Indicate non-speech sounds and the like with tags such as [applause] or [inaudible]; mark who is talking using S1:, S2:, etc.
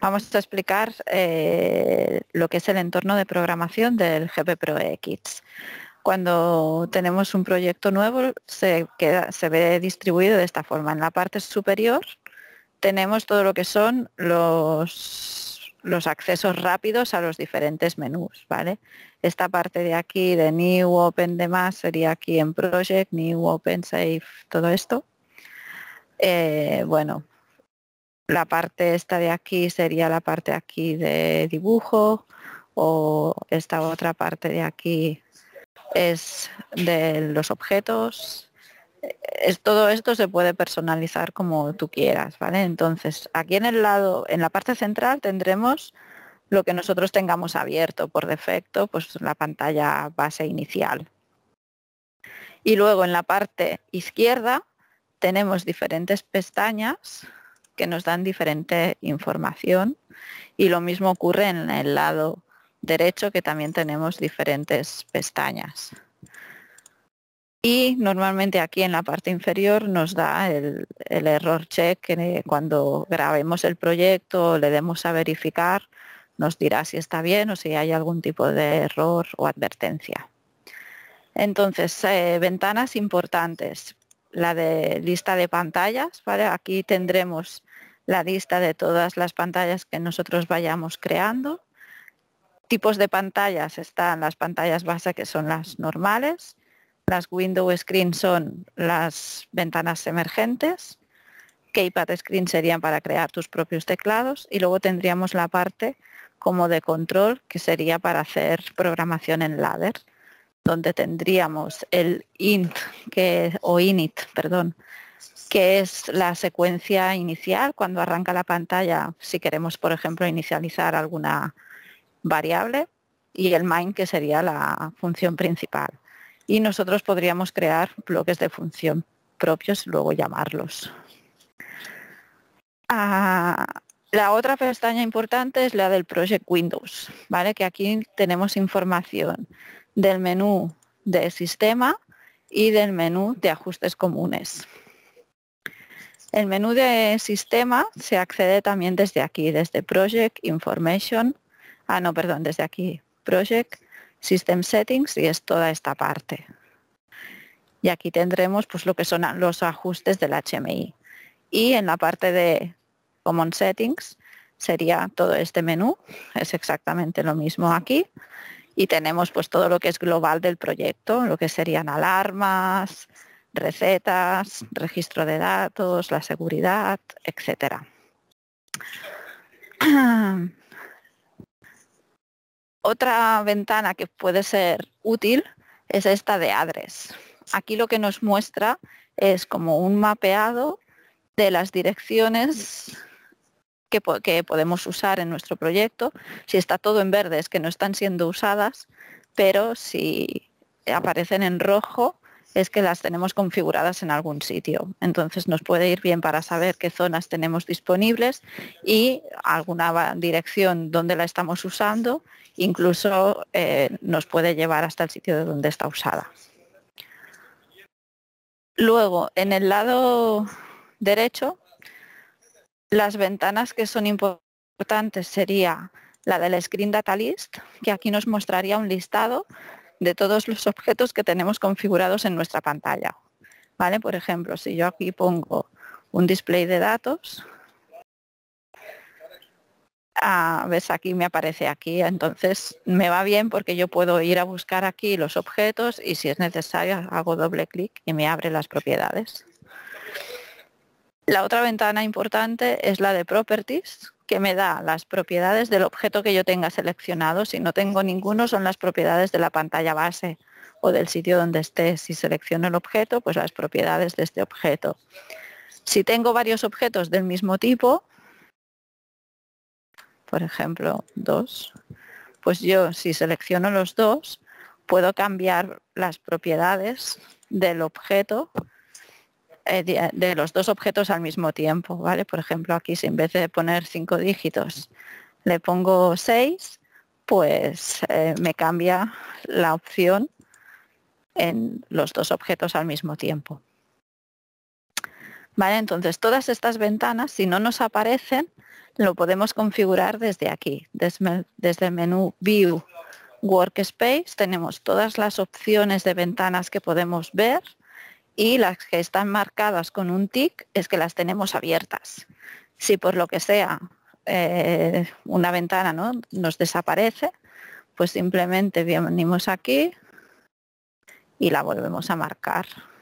S1: Vamos a explicar eh, lo que es el entorno de programación del GP Pro X. Cuando tenemos un proyecto nuevo se, se ve distribuido de esta forma. En la parte superior tenemos todo lo que son los, los accesos rápidos a los diferentes menús. ¿vale? Esta parte de aquí de New, Open, demás sería aquí en Project, New, Open, Save, todo esto. Eh, bueno, la parte esta de aquí sería la parte aquí de dibujo o esta otra parte de aquí es de los objetos. todo esto se puede personalizar como tú quieras, ¿vale? Entonces, aquí en el lado, en la parte central tendremos lo que nosotros tengamos abierto por defecto, pues la pantalla base inicial. Y luego en la parte izquierda tenemos diferentes pestañas que nos dan diferente información y lo mismo ocurre en el lado derecho que también tenemos diferentes pestañas. Y normalmente aquí en la parte inferior nos da el, error check que cuando grabemos el proyecto le demos a verificar nos dirá si está bien o si hay algún tipo de error o advertencia. Entonces, eh, ventanas importantes la de lista de pantallas, ¿vale? Aquí tendremos la lista de todas las pantallas que nosotros vayamos creando. Tipos de pantallas están las pantallas base que son las normales, las window screen son las ventanas emergentes, keypad screen serían para crear tus propios teclados y luego tendríamos la parte como de control que sería para hacer programación en ladder donde tendríamos el int que, o init, perdón, que es la secuencia inicial cuando arranca la pantalla, si queremos, por ejemplo, inicializar alguna variable, y el main, que sería la función principal. Y nosotros podríamos crear bloques de función propios y luego llamarlos. Ah, la otra pestaña importante es la del Project Windows, ¿vale? que aquí tenemos información del menú de sistema y del menú de ajustes comunes. El menú de sistema se accede también desde aquí, desde Project Information, ah no, perdón, desde aquí, Project System Settings y es toda esta parte. Y aquí tendremos pues lo que son los ajustes del HMI. Y en la parte de Common Settings sería todo este menú, es exactamente lo mismo aquí y tenemos pues todo lo que es global del proyecto, lo que serían alarmas, recetas, registro de datos, la seguridad, etcétera. [clears throat] Otra ventana que puede ser útil es esta de ADRES. Aquí lo que nos muestra es como un mapeado de las direcciones que, podemos usar en nuestro proyecto. Si está todo en verde es que no están siendo usadas, pero si aparecen en rojo es que las tenemos configuradas en algún sitio. Entonces nos puede ir bien para saber qué zonas tenemos disponibles y alguna dirección donde la estamos usando, incluso eh, nos puede llevar hasta el sitio de donde está usada. Luego, en el lado derecho las ventanas que son importantes sería la del Screen Data List, que aquí nos mostraría un listado de todos los objetos que tenemos configurados en nuestra pantalla. ¿Vale? Por ejemplo, si yo aquí pongo un display de datos, ah, ves aquí me aparece aquí, entonces me va bien porque yo puedo ir a buscar aquí los objetos y si es necesario hago doble clic y me abre las propiedades. La otra ventana importante es la de properties, que me da las propiedades del objeto que yo tenga seleccionado. Si no tengo ninguno, son las propiedades de la pantalla base o del sitio donde esté. Si selecciono el objeto, pues las propiedades de este objeto. Si tengo varios objetos del mismo tipo, por ejemplo, dos, pues yo si selecciono los dos, puedo cambiar las propiedades del objeto eh, eh, de, los dos objetos al mismo tiempo, ¿vale? Por ejemplo, aquí si en vez de poner cinco dígitos le pongo seis, pues eh, me cambia la opción en los dos objetos al mismo tiempo. Vale, entonces todas estas ventanas, si no nos aparecen, lo podemos configurar desde aquí, desde, desde el menú View Workspace, tenemos todas las opciones de ventanas que podemos ver, y las que están marcadas con un tic es que las tenemos abiertas. Si por lo que sea eh, una ventana ¿no? nos desaparece, pues simplemente venimos aquí y la volvemos a marcar.